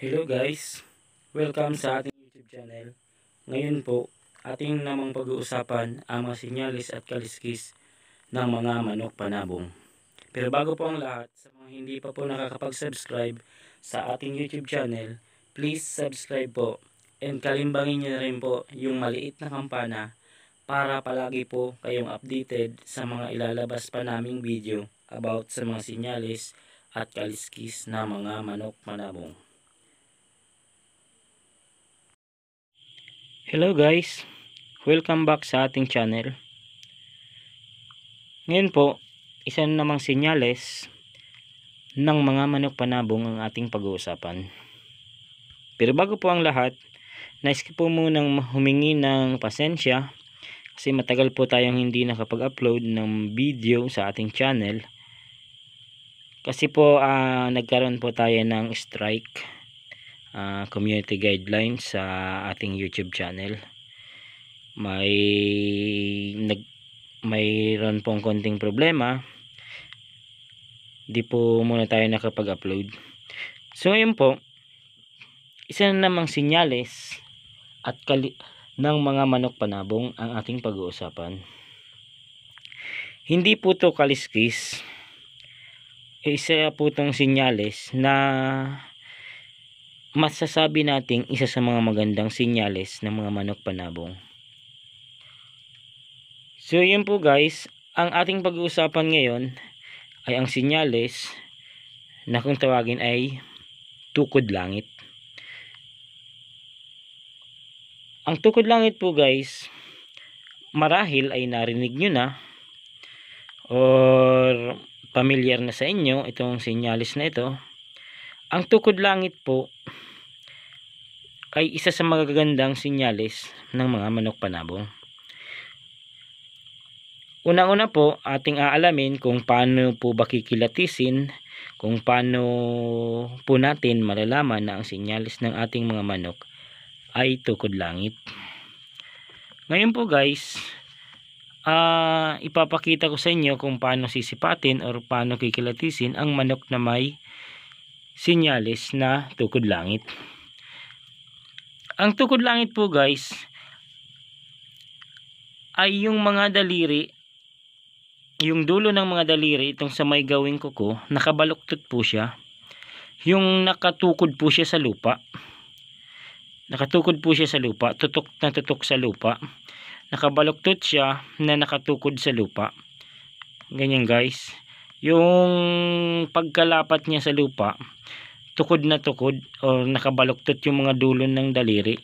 Hello guys, welcome sa ating YouTube channel. Ngayon po, ating namang pag-uusapan ang mga sinyalis at kaliskis ng mga manok panabong. Pero bago po ang lahat, sa mga hindi pa po nakakapag-subscribe sa ating YouTube channel, please subscribe po and kalimbangin niyo rin po yung maliit na kampana para palagi po kayong updated sa mga ilalabas pa naming video about sa mga sinyalis at kaliskis na mga manok manabong. Hello guys, welcome back sa ating channel. Ngayon po, isa na namang sinyales ng mga manok panabong ang ating pag-uusapan. Pero bago po ang lahat, nais ko po munang humingi ng pasensya kasi matagal po tayong hindi nakapag-upload ng video sa ating channel kasi po uh, nagkaroon po tayo ng strike uh, community guidelines sa ating YouTube channel. May nag mayroon pong konting problema. Di po muna tayo nakapag-upload. So ayun po, isa na namang sinyales at kali ng mga manok panabong ang ating pag-uusapan. Hindi po to kaliskis. Isa po tong sinyales na masasabi nating isa sa mga magandang sinyales ng mga manok panabong. So yun po guys, ang ating pag-uusapan ngayon ay ang sinyales na kung tawagin ay tukod langit. Ang tukod langit po guys, marahil ay narinig nyo na or familiar na sa inyo itong sinyalis na ito ang tukod langit po ay isa sa magagandang sinyalis ng mga manok panabong. Una-una po, ating aalamin kung paano po ba kikilatisin, kung paano po natin malalaman na ang sinyalis ng ating mga manok ay tukod langit. Ngayon po guys, uh, ipapakita ko sa inyo kung paano sisipatin or paano kikilatisin ang manok na may sinyalis na tukod langit. Ang tukod langit po guys ay yung mga daliri yung dulo ng mga daliri itong sa may gawing kuko nakabaluktot po siya yung nakatukod po siya sa lupa nakatukod po siya sa lupa tutok na tutok sa lupa nakabaluktot siya na nakatukod sa lupa ganyan guys yung pagkalapat niya sa lupa tukod na tukod o nakabaluktot yung mga dulo ng daliri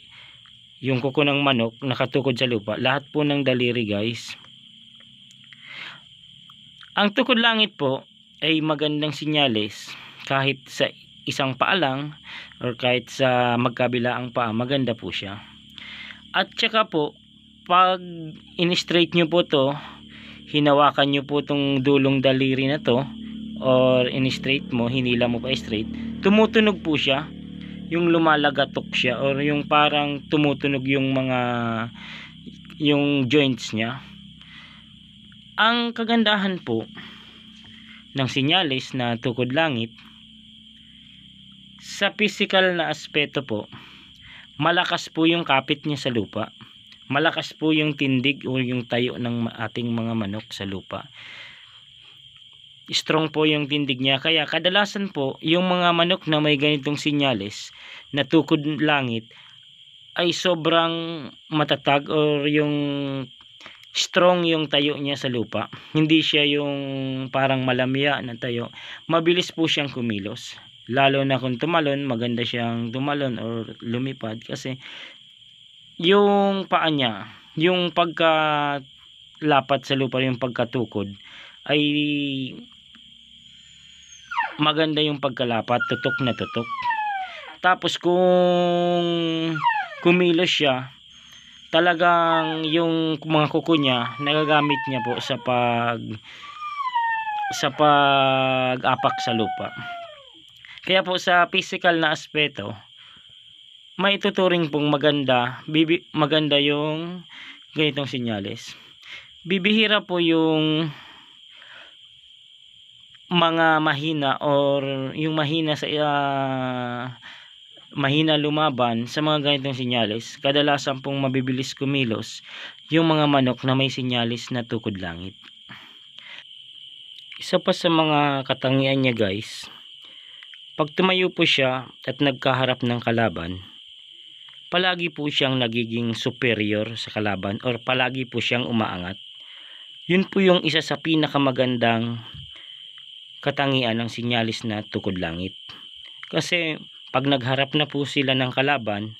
yung kuko ng manok nakatukod sa lupa lahat po ng daliri guys ang tukod langit po ay magandang sinyales kahit sa isang paa lang or kahit sa magkabilaang paa maganda po siya at tsaka po pag in-straight nyo po to hinawakan nyo po tong dulong daliri na to or in-straight mo, hinila mo pa straight, tumutunog po siya. Yung lumalagatok siya or yung parang tumutunog yung mga yung joints niya. Ang kagandahan po ng sinyalis na tukod langit sa physical na aspeto po, malakas po yung kapit niya sa lupa. Malakas po yung tindig o yung tayo ng ating mga manok sa lupa strong po yung tindig niya. Kaya kadalasan po, yung mga manok na may ganitong sinyales na tukod langit ay sobrang matatag or yung strong yung tayo niya sa lupa. Hindi siya yung parang malamya na tayo. Mabilis po siyang kumilos. Lalo na kung tumalon, maganda siyang tumalon or lumipad kasi yung paa niya, yung pagka lapat sa lupa, yung pagkatukod ay maganda yung pagkalapat tutok na tutok tapos kung kumilos siya talagang yung mga kuko niya nagagamit niya po sa pag sa pag-apak sa lupa kaya po sa physical na aspeto maituturing pong maganda bibi, maganda yung ganitong sinyalis bibihira po yung mga mahina or yung mahina sa uh, mahina lumaban sa mga ganitong sinyalis, kadalasan pong mabibilis kumilos yung mga manok na may sinyalis na tukod langit. Isa pa sa mga katangian niya guys, pag tumayo po siya at nagkaharap ng kalaban, palagi po siyang nagiging superior sa kalaban or palagi po siyang umaangat. Yun po yung isa sa pinakamagandang katangian ng sinyalis na tukod langit. Kasi pag nagharap na po sila ng kalaban,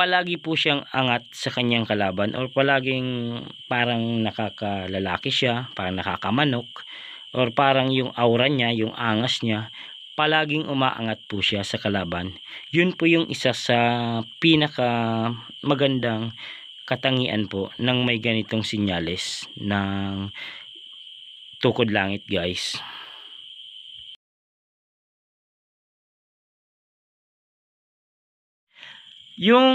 palagi po siyang angat sa kanyang kalaban or palaging parang nakakalalaki siya, parang nakakamanok or parang yung aura niya, yung angas niya, palaging umaangat po siya sa kalaban. Yun po yung isa sa pinaka magandang katangian po ng may ganitong sinyales ng tukod langit guys yung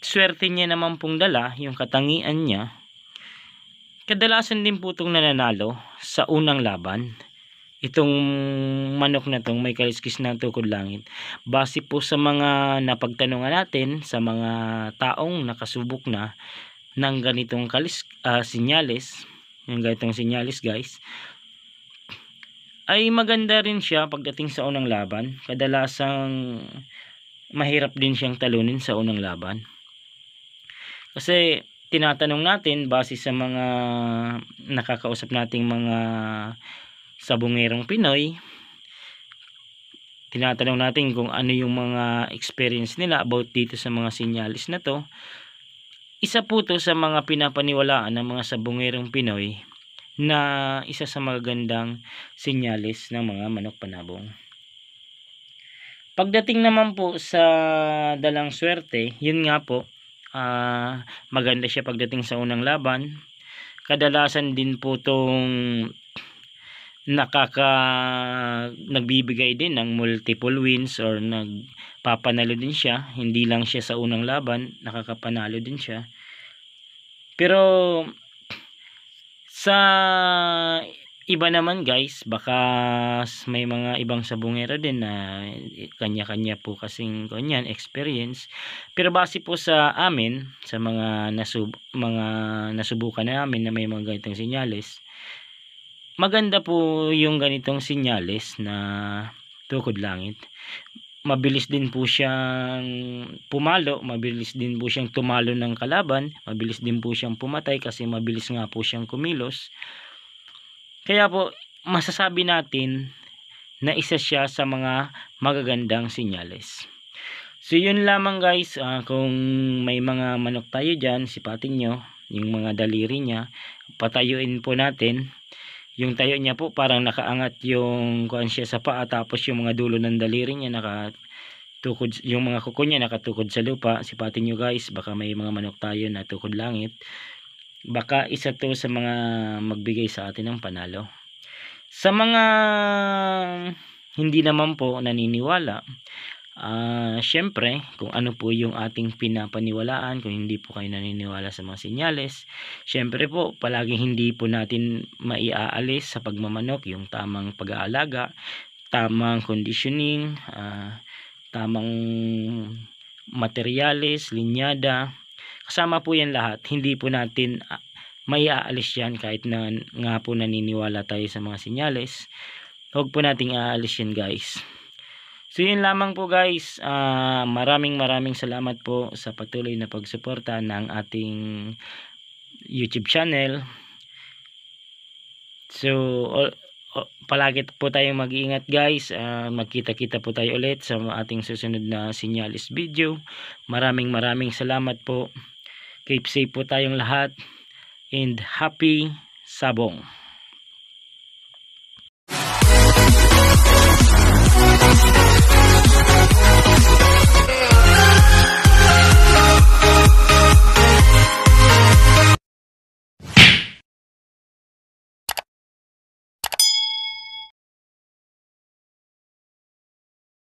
swerte niya naman pong dala yung katangian niya kadalasan din po itong nananalo sa unang laban itong manok na tong may kaliskis na tukod langit base po sa mga napagtanungan natin sa mga taong nakasubok na ng ganitong kalis, uh, ah, sinyales yung ganitong sinyalis guys ay maganda rin siya pagdating sa unang laban. Kadalasang mahirap din siyang talunin sa unang laban. Kasi tinatanong natin base sa mga nakakausap nating mga sabungerong Pinoy, tinatanong natin kung ano yung mga experience nila about dito sa mga sinyalis na to. Isa po to sa mga pinapaniwalaan ng mga sabungerong Pinoy na isa sa magagandang sinyalis ng mga manok panabong. Pagdating naman po sa dalang swerte, yun nga po, uh, maganda siya pagdating sa unang laban. Kadalasan din po tong nakaka nagbibigay din ng multiple wins or nagpapanalo din siya hindi lang siya sa unang laban nakakapanalo din siya pero sa iba naman guys baka may mga ibang sabungero din na kanya-kanya po kasing kanyan experience pero base po sa amin sa mga nasub mga nasubukan namin na may mga ganitong senyales maganda po yung ganitong sinyales na tukod langit mabilis din po siyang pumalo, mabilis din po siyang tumalo ng kalaban, mabilis din po siyang pumatay kasi mabilis nga po siyang kumilos. Kaya po, masasabi natin na isa siya sa mga magagandang sinyales. So yun lamang guys, uh, kung may mga manok tayo dyan, sipatin nyo, yung mga daliri niya, patayuin po natin yung tayo niya po parang nakaangat yung kuan siya sa paa tapos yung mga dulo ng daliri niya nakatukod yung mga kuko niya nakatukod sa lupa sipatin nyo guys baka may mga manok tayo na tukod langit baka isa to sa mga magbigay sa atin ng panalo sa mga hindi naman po naniniwala Uh, ah, Siyempre, kung ano po yung ating pinapaniwalaan, kung hindi po kayo naniniwala sa mga senyales, siyempre po, palagi hindi po natin maiaalis sa pagmamanok yung tamang pag-aalaga, tamang conditioning, uh, tamang materyales, linyada, kasama po yan lahat. Hindi po natin ah, maiaalis yan kahit na nga po naniniwala tayo sa mga senyales. Huwag po nating aalis yan guys. So yun lamang po guys, uh, maraming maraming salamat po sa patuloy na pagsuporta ng ating YouTube channel. So all, all, palagi po tayong mag-iingat guys, uh, magkita-kita po tayo ulit sa ating susunod na sinyalis video. Maraming maraming salamat po. Keep safe po tayong lahat and happy sabong.